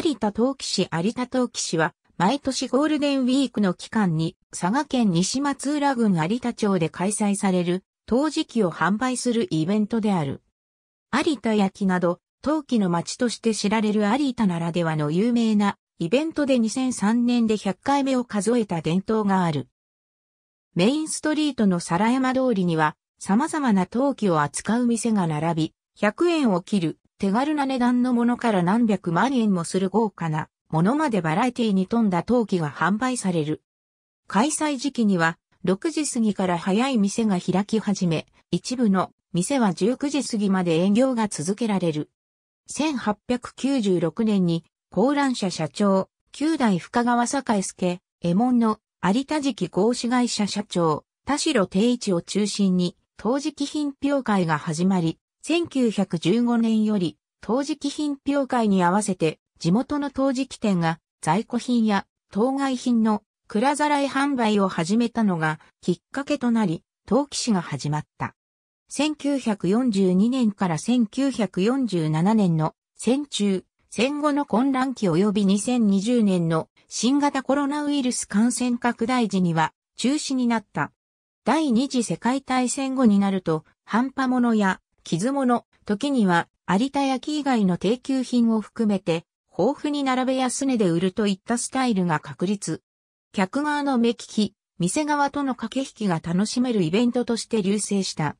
有田陶器市有田陶器市は、毎年ゴールデンウィークの期間に、佐賀県西松浦郡有田町で開催される、陶磁器を販売するイベントである。有田焼など、陶器の町として知られる有田ならではの有名なイベントで2003年で100回目を数えた伝統がある。メインストリートの皿山通りには様々な陶器を扱う店が並び、100円を切る手軽な値段のものから何百万円もする豪華なものまでバラエティに富んだ陶器が販売される。開催時期には6時過ぎから早い店が開き始め、一部の店は19時過ぎまで営業が続けられる。1896年に高覧社社長、九代深川栄介、右門の有田時期合資会社社長、田代定一を中心に、陶磁器品評会が始まり、1915年より、陶磁器品評会に合わせて、地元の陶磁器店が在庫品や当該品の蔵ざらい販売を始めたのがきっかけとなり、陶器市が始まった。1942年から1947年の戦中、戦後の混乱期及び2020年の新型コロナウイルス感染拡大時には中止になった。第二次世界大戦後になると、半端物や傷物、時には有田焼以外の定級品を含めて、豊富に並べ安値で売るといったスタイルが確立。客側の目利き、店側との駆け引きが楽しめるイベントとして流星した。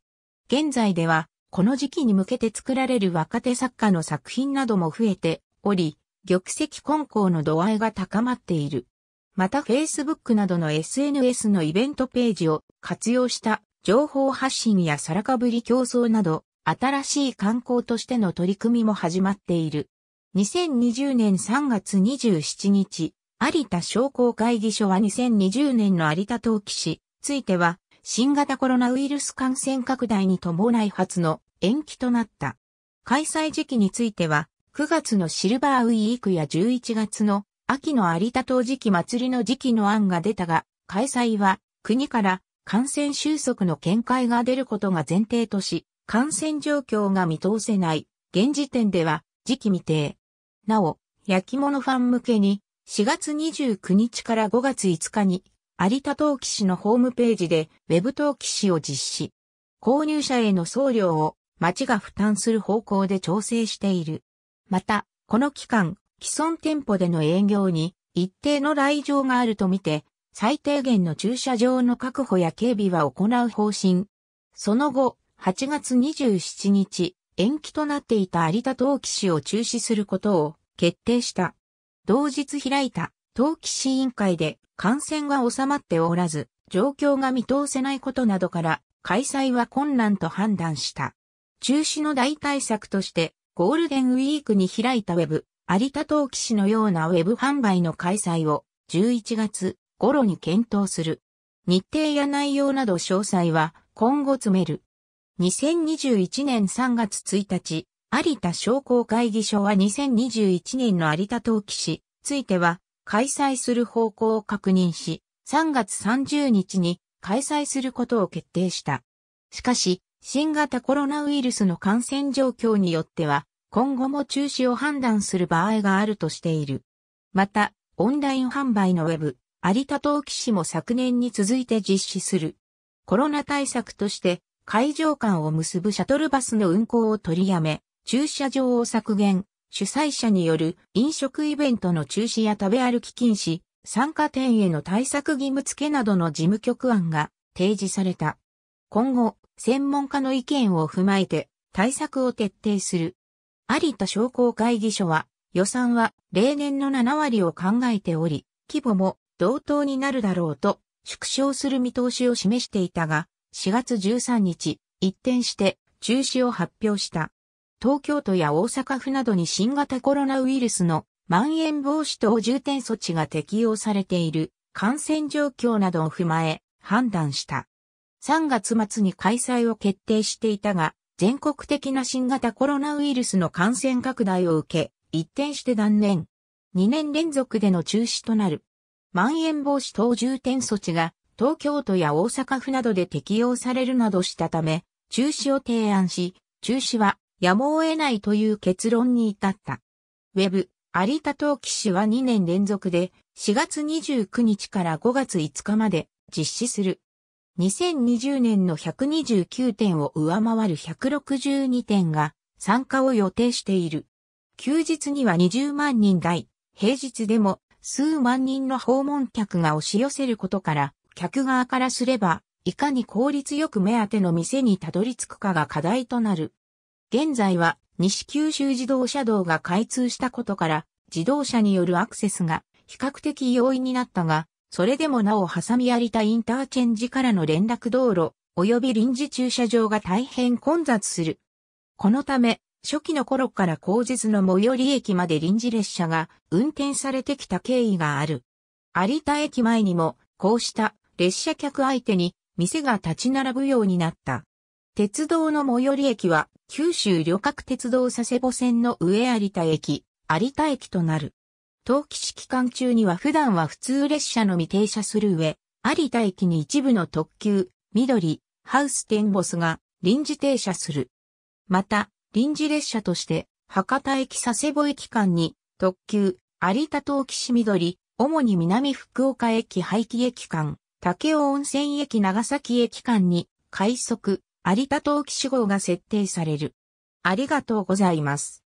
現在では、この時期に向けて作られる若手作家の作品なども増えており、玉石混交の度合いが高まっている。また Facebook などの SNS のイベントページを活用した情報発信や皿かぶり競争など新しい観光としての取り組みも始まっている。2020年3月27日、有田商工会議所は2020年の有田陶器市、ついては、新型コロナウイルス感染拡大に伴い初の延期となった。開催時期については、9月のシルバーウィークや11月の秋の有田陶時期祭りの時期の案が出たが、開催は国から感染収束の見解が出ることが前提とし、感染状況が見通せない、現時点では時期未定。なお、焼き物ファン向けに、4月29日から5月5日に、有田陶器市のホームページで、ウェブ陶器市を実施。購入者への送料を、町が負担する方向で調整している。また、この期間、既存店舗での営業に、一定の来場があるとみて、最低限の駐車場の確保や警備は行う方針。その後、8月27日、延期となっていた有田陶器市を中止することを決定した。同日開いた陶器市委員会で感染が収まっておらず、状況が見通せないことなどから開催は困難と判断した。中止の代替策として、ゴールデンウィークに開いたウェブ、有田陶器市のようなウェブ販売の開催を11月頃に検討する。日程や内容など詳細は今後詰める。2021年3月1日、有田商工会議所は2021年の有田東器市、ついては、開催する方向を確認し、3月30日に開催することを決定した。しかし、新型コロナウイルスの感染状況によっては、今後も中止を判断する場合があるとしている。また、オンライン販売のウェブ、有田東器市も昨年に続いて実施する。コロナ対策として、会場間を結ぶシャトルバスの運行を取りやめ、駐車場を削減、主催者による飲食イベントの中止や食べ歩き禁止、参加店への対策義務付けなどの事務局案が提示された。今後、専門家の意見を踏まえて対策を徹底する。有田商工会議所は予算は例年の7割を考えており、規模も同等になるだろうと縮小する見通しを示していたが、4月13日、一転して中止を発表した。東京都や大阪府などに新型コロナウイルスのまん延防止等重点措置が適用されている感染状況などを踏まえ判断した。3月末に開催を決定していたが、全国的な新型コロナウイルスの感染拡大を受け、一転して断念。2年連続での中止となる。まん延防止等重点措置が東京都や大阪府などで適用されるなどしたため、中止を提案し、中止はやむを得ないという結論に至った。ウェブ、有田陶器市は2年連続で4月29日から5月5日まで実施する。2020年の129点を上回る162点が参加を予定している。休日には20万人台、平日でも数万人の訪問客が押し寄せることから、客側からすれば、いかに効率よく目当ての店にたどり着くかが課題となる。現在は、西九州自動車道が開通したことから、自動車によるアクセスが比較的容易になったが、それでもなお挟みりたインターチェンジからの連絡道路、及び臨時駐車場が大変混雑する。このため、初期の頃から後日の最寄り駅まで臨時列車が運転されてきた経緯がある。有田駅前にも、こうした列車客相手に店が立ち並ぶようになった。鉄道の最寄り駅は九州旅客鉄道佐世保線の上有田駅、有田駅となる。冬季期間中には普段は普通列車のみ停車する上、有田駅に一部の特急、緑、ハウステンボスが臨時停車する。また、臨時列車として、博多駅佐世保駅間に特急、有田東岸緑、主に南福岡駅廃棄駅間、武雄温泉駅長崎駅間に、快速、有田東季志号が設定される。ありがとうございます。